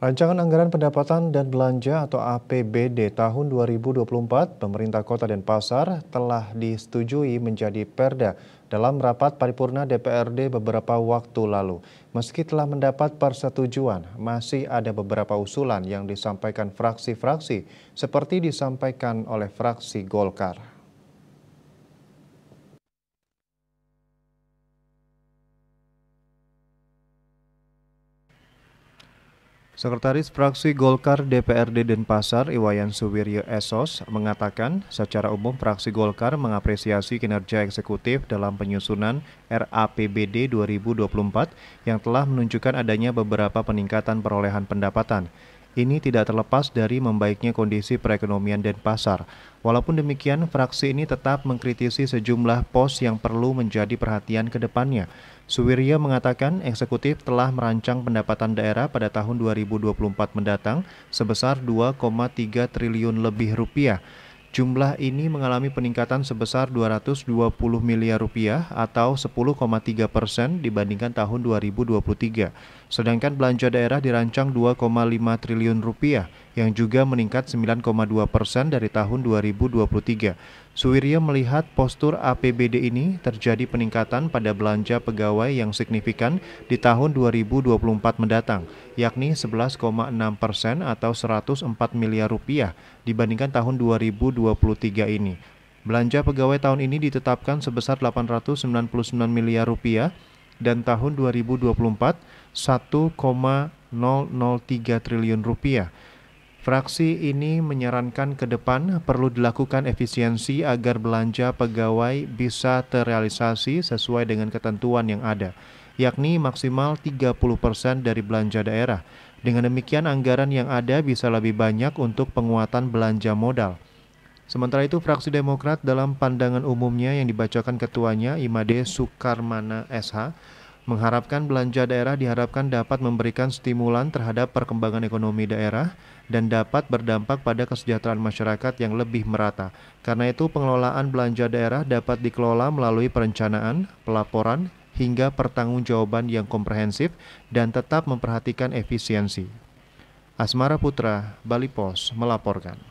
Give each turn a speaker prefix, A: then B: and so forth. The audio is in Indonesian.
A: Rancangan Anggaran Pendapatan dan Belanja atau APBD tahun 2024 pemerintah Kota dan pasar telah disetujui menjadi perda dalam rapat paripurna DPRD beberapa waktu lalu. Meski telah mendapat persetujuan, masih ada beberapa usulan yang disampaikan fraksi-fraksi seperti disampaikan oleh fraksi Golkar. Sekretaris Fraksi Golkar DPRD Denpasar Iwayan Suwiryo Esos mengatakan secara umum fraksi Golkar mengapresiasi kinerja eksekutif dalam penyusunan RAPBD 2024 yang telah menunjukkan adanya beberapa peningkatan perolehan pendapatan. Ini tidak terlepas dari membaiknya kondisi perekonomian dan pasar. Walaupun demikian, fraksi ini tetap mengkritisi sejumlah pos yang perlu menjadi perhatian ke depannya. Suwirya mengatakan eksekutif telah merancang pendapatan daerah pada tahun 2024 mendatang sebesar 2,3 triliun lebih rupiah. Jumlah ini mengalami peningkatan sebesar 220 miliar rupiah atau 10,3 persen dibandingkan tahun 2023. Sedangkan belanja daerah dirancang 2,5 triliun rupiah yang juga meningkat 9,2 persen dari tahun 2023. Suwirya melihat postur APBD ini terjadi peningkatan pada belanja pegawai yang signifikan di tahun 2024 mendatang, yakni 11,6 persen atau 104 miliar rupiah dibandingkan tahun 2023 ini. Belanja pegawai tahun ini ditetapkan sebesar 899 miliar rupiah dan tahun 2024 1,003 triliun rupiah. Fraksi ini menyarankan ke depan perlu dilakukan efisiensi agar belanja pegawai bisa terrealisasi sesuai dengan ketentuan yang ada, yakni maksimal 30% dari belanja daerah. Dengan demikian anggaran yang ada bisa lebih banyak untuk penguatan belanja modal. Sementara itu, fraksi Demokrat dalam pandangan umumnya yang dibacakan ketuanya Imade Sukarmana SH mengharapkan belanja daerah diharapkan dapat memberikan stimulan terhadap perkembangan ekonomi daerah dan dapat berdampak pada kesejahteraan masyarakat yang lebih merata. Karena itu, pengelolaan belanja daerah dapat dikelola melalui perencanaan, pelaporan, hingga pertanggungjawaban yang komprehensif dan tetap memperhatikan efisiensi. Asmara Putra, Bali Pos melaporkan.